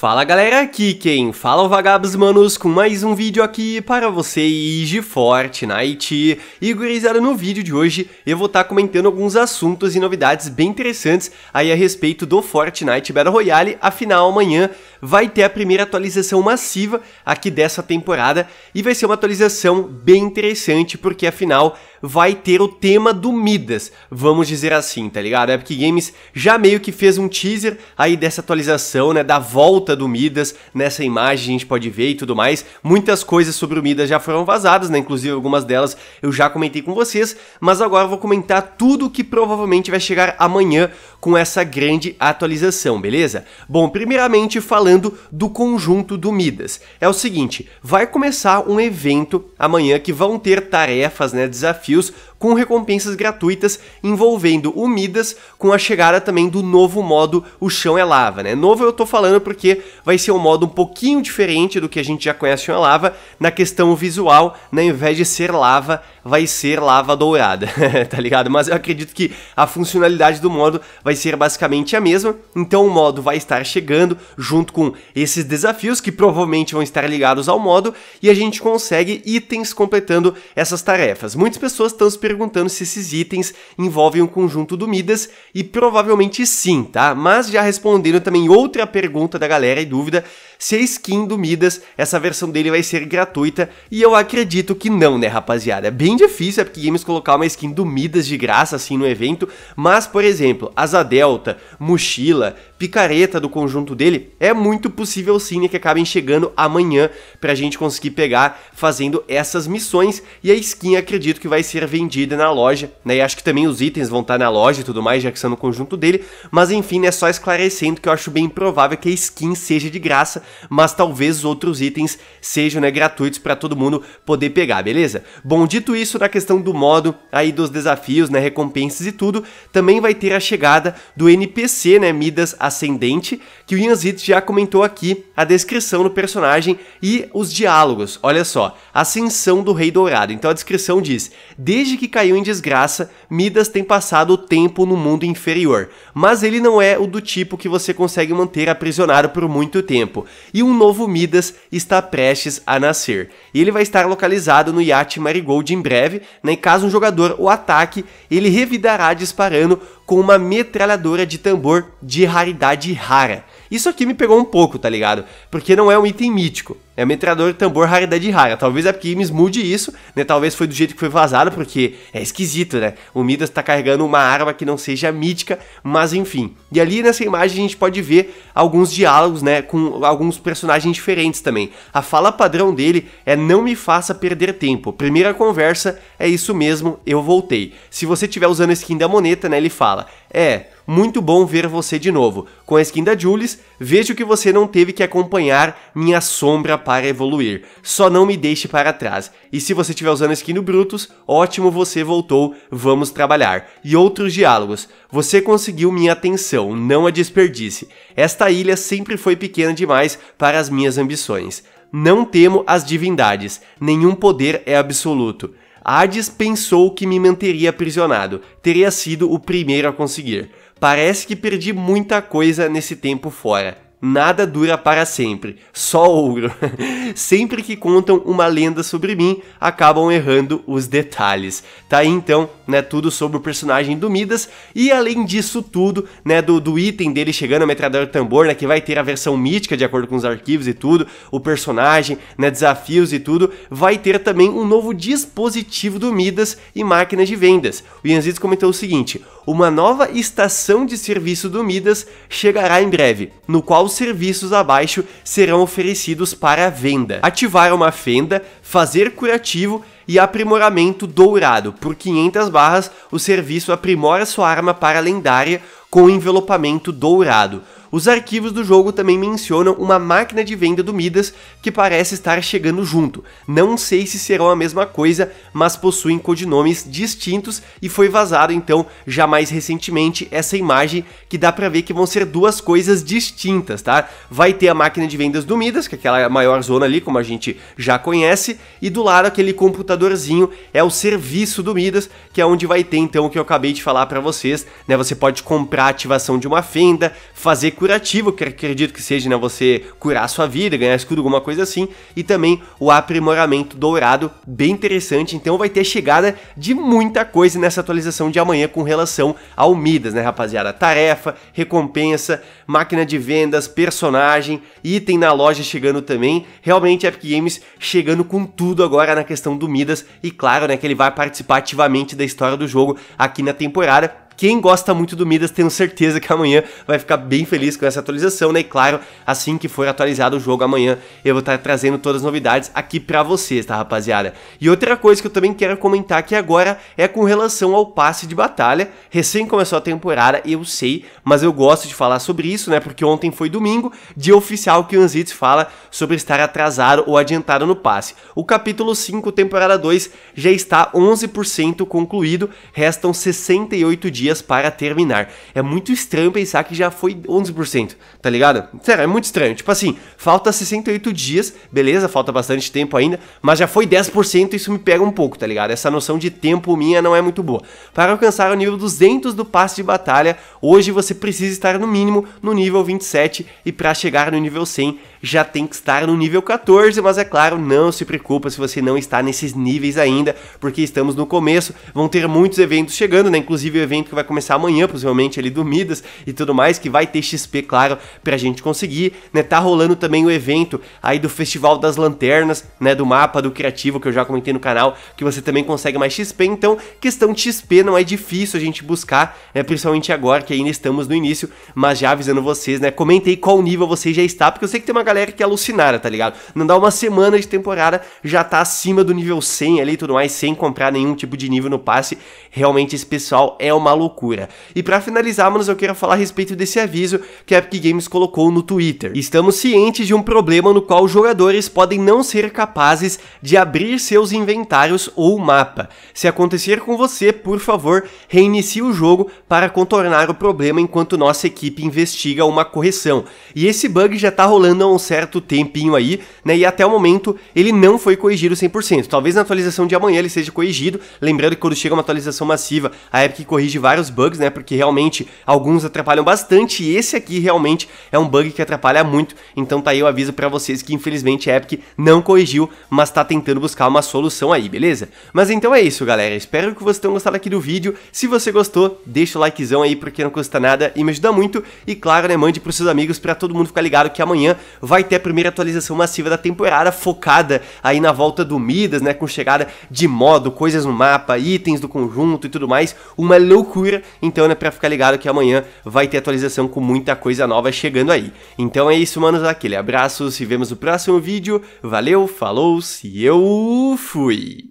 Fala galera, aqui quem fala é o Vagabos Manos com mais um vídeo aqui para vocês de Fortnite. E gurizada, no vídeo de hoje eu vou estar tá comentando alguns assuntos e novidades bem interessantes aí a respeito do Fortnite Battle Royale, afinal amanhã vai ter a primeira atualização massiva aqui dessa temporada e vai ser uma atualização bem interessante porque afinal vai ter o tema do Midas, vamos dizer assim, tá ligado? A Epic Games já meio que fez um teaser aí dessa atualização, né, da volta do Midas, nessa imagem a gente pode ver e tudo mais. Muitas coisas sobre o Midas já foram vazadas, né, inclusive algumas delas eu já comentei com vocês, mas agora eu vou comentar tudo que provavelmente vai chegar amanhã com essa grande atualização, beleza? Bom, primeiramente falando do conjunto do Midas. É o seguinte, vai começar um evento amanhã que vão ter tarefas, né, desafios com recompensas gratuitas envolvendo o Midas com a chegada também do novo modo O Chão é Lava, né? Novo eu tô falando porque vai ser um modo um pouquinho diferente do que a gente já conhece o Chão é Lava na questão visual, né? Ao invés de ser lava, vai ser lava dourada, tá ligado? Mas eu acredito que a funcionalidade do modo vai ser basicamente a mesma, então o modo vai estar chegando junto com esses desafios que provavelmente vão estar ligados ao modo e a gente consegue itens completando essas tarefas. Muitas pessoas estão se perguntando se esses itens envolvem um conjunto do Midas, e provavelmente sim, tá? Mas já respondendo também outra pergunta da galera e dúvida se a skin do Midas, essa versão dele vai ser gratuita, e eu acredito que não, né, rapaziada? É bem difícil a Epic Games colocar uma skin do Midas de graça, assim, no evento, mas, por exemplo, asa delta, mochila, picareta do conjunto dele, é muito possível sim né, que acabem chegando amanhã pra gente conseguir pegar fazendo essas missões, e a skin acredito que vai ser vendida na loja, né, e acho que também os itens vão estar tá na loja e tudo mais, já que são no conjunto dele, mas enfim, é né, só esclarecendo que eu acho bem provável que a skin seja de graça, mas talvez os outros itens sejam né, gratuitos para todo mundo poder pegar, beleza? Bom, dito isso, na questão do modo aí dos desafios, né, recompensas e tudo, também vai ter a chegada do NPC, né, Midas Ascendente, que o Yanzit já comentou aqui a descrição do personagem e os diálogos. Olha só, Ascensão do Rei Dourado. Então a descrição diz: Desde que caiu em desgraça, Midas tem passado o tempo no mundo inferior, mas ele não é o do tipo que você consegue manter aprisionado por muito tempo e um novo Midas está prestes a nascer. E ele vai estar localizado no iate Marigold em breve, né? caso um jogador o ataque, ele revidará disparando com uma metralhadora de tambor de raridade rara. Isso aqui me pegou um pouco, tá ligado? Porque não é um item mítico. É metralhadora tambor raridade rara. Talvez a Kimis mude isso, né? Talvez foi do jeito que foi vazado, porque é esquisito, né? O Midas tá carregando uma arma que não seja mítica, mas enfim. E ali nessa imagem a gente pode ver alguns diálogos, né? Com alguns personagens diferentes também. A fala padrão dele é não me faça perder tempo. Primeira conversa, é isso mesmo, eu voltei. Se você estiver usando a skin da moneta, né? Ele fala, é, muito bom ver você de novo. Com a skin da Jules, vejo que você não teve que acompanhar minha sombra para evoluir. Só não me deixe para trás. E se você estiver usando a skin do Brutus, ótimo, você voltou, vamos trabalhar. E outros diálogos. Você conseguiu minha atenção, não a desperdice. Esta ilha sempre foi pequena demais para as minhas ambições. Não temo as divindades, nenhum poder é absoluto. Hades pensou que me manteria aprisionado, teria sido o primeiro a conseguir. Parece que perdi muita coisa nesse tempo fora. Nada dura para sempre, só ouro. sempre que contam uma lenda sobre mim, acabam errando os detalhes. Tá aí então, né, tudo sobre o personagem do Midas e além disso tudo, né, do, do item dele chegando a metralhadora tambor, né, que vai ter a versão mítica de acordo com os arquivos e tudo, o personagem, né, desafios e tudo, vai ter também um novo dispositivo do Midas e máquinas de vendas. O Ianzides comentou o seguinte: uma nova estação de serviço do Midas chegará em breve, no qual os serviços abaixo serão oferecidos para venda. Ativar uma fenda, fazer curativo e aprimoramento dourado. Por 500 barras, o serviço aprimora sua arma para lendária com envelopamento dourado. Os arquivos do jogo também mencionam uma máquina de venda do Midas que parece estar chegando junto. Não sei se serão a mesma coisa, mas possuem codinomes distintos e foi vazado então, já mais recentemente, essa imagem que dá para ver que vão ser duas coisas distintas, tá? Vai ter a máquina de vendas do Midas, que é aquela maior zona ali, como a gente já conhece, e do lado aquele computadorzinho é o serviço do Midas, que é onde vai ter então o que eu acabei de falar para vocês, né? Você pode comprar a ativação de uma fenda, fazer curativo, que acredito que seja né, você curar sua vida, ganhar escudo, alguma coisa assim, e também o aprimoramento dourado, bem interessante. Então vai ter chegada de muita coisa nessa atualização de amanhã com relação ao Midas, né, rapaziada? Tarefa, recompensa, máquina de vendas, personagem, item na loja chegando também. Realmente Epic Games chegando com tudo agora na questão do Midas e claro, né, que ele vai participar ativamente da história do jogo aqui na temporada quem gosta muito do Midas, tenho certeza que amanhã vai ficar bem feliz com essa atualização, né? E claro, assim que for atualizado o jogo amanhã, eu vou estar trazendo todas as novidades aqui para vocês, tá, rapaziada? E outra coisa que eu também quero comentar aqui agora é com relação ao passe de batalha. Recém começou a temporada, eu sei, mas eu gosto de falar sobre isso, né? Porque ontem foi domingo, dia oficial que o Anzitz fala sobre estar atrasado ou adiantado no passe. O capítulo 5, temporada 2, já está 11% concluído, restam 68 dias dias para terminar. É muito estranho pensar que já foi 11%, tá ligado? Sério, é muito estranho. Tipo assim, falta 68 dias, beleza, falta bastante tempo ainda, mas já foi 10%, isso me pega um pouco, tá ligado? Essa noção de tempo minha não é muito boa. Para alcançar o nível 200 do passe de batalha, hoje você precisa estar no mínimo no nível 27 e para chegar no nível 100 já tem que estar no nível 14, mas é claro, não se preocupa se você não está nesses níveis ainda, porque estamos no começo, vão ter muitos eventos chegando, né? Inclusive o evento que vai vai começar amanhã, possivelmente, ali do Midas e tudo mais, que vai ter XP, claro, pra gente conseguir, né? Tá rolando também o evento aí do Festival das Lanternas, né? Do mapa do Criativo, que eu já comentei no canal, que você também consegue mais XP. Então, questão de XP não é difícil a gente buscar, né? Principalmente agora que ainda estamos no início, mas já avisando vocês, né? Comentei qual nível você já está, porque eu sei que tem uma galera que é alucinada, tá ligado? Não dá uma semana de temporada, já tá acima do nível 100 ali e tudo mais, sem comprar nenhum tipo de nível no passe. Realmente, esse pessoal é uma loucura loucura. E para finalizar, manos, eu quero falar a respeito desse aviso que a Epic Games colocou no Twitter. Estamos cientes de um problema no qual os jogadores podem não ser capazes de abrir seus inventários ou mapa. Se acontecer com você, por favor, reinicie o jogo para contornar o problema enquanto nossa equipe investiga uma correção. E esse bug já tá rolando há um certo tempinho aí, né? E até o momento ele não foi corrigido 100%. Talvez na atualização de amanhã ele seja corrigido. Lembrando que quando chega uma atualização massiva, a Epic corrige várias vários bugs, né? Porque realmente alguns atrapalham bastante e esse aqui realmente é um bug que atrapalha muito. Então tá aí o aviso para vocês que infelizmente a Epic não corrigiu, mas tá tentando buscar uma solução aí, beleza? Mas então é isso, galera. Espero que vocês tenham gostado aqui do vídeo. Se você gostou, deixa o likezão aí porque não custa nada e me ajuda muito. E claro, né, mande pros seus amigos para todo mundo ficar ligado que amanhã vai ter a primeira atualização massiva da temporada focada aí na volta do Midas, né, com chegada de modo, coisas no mapa, itens do conjunto e tudo mais. Uma loucura loucura. Então, né, pra ficar ligado que amanhã vai ter atualização com muita coisa nova chegando aí. Então é isso, manos. Aquele abraço, se vemos no próximo vídeo. Valeu, falou, se eu fui!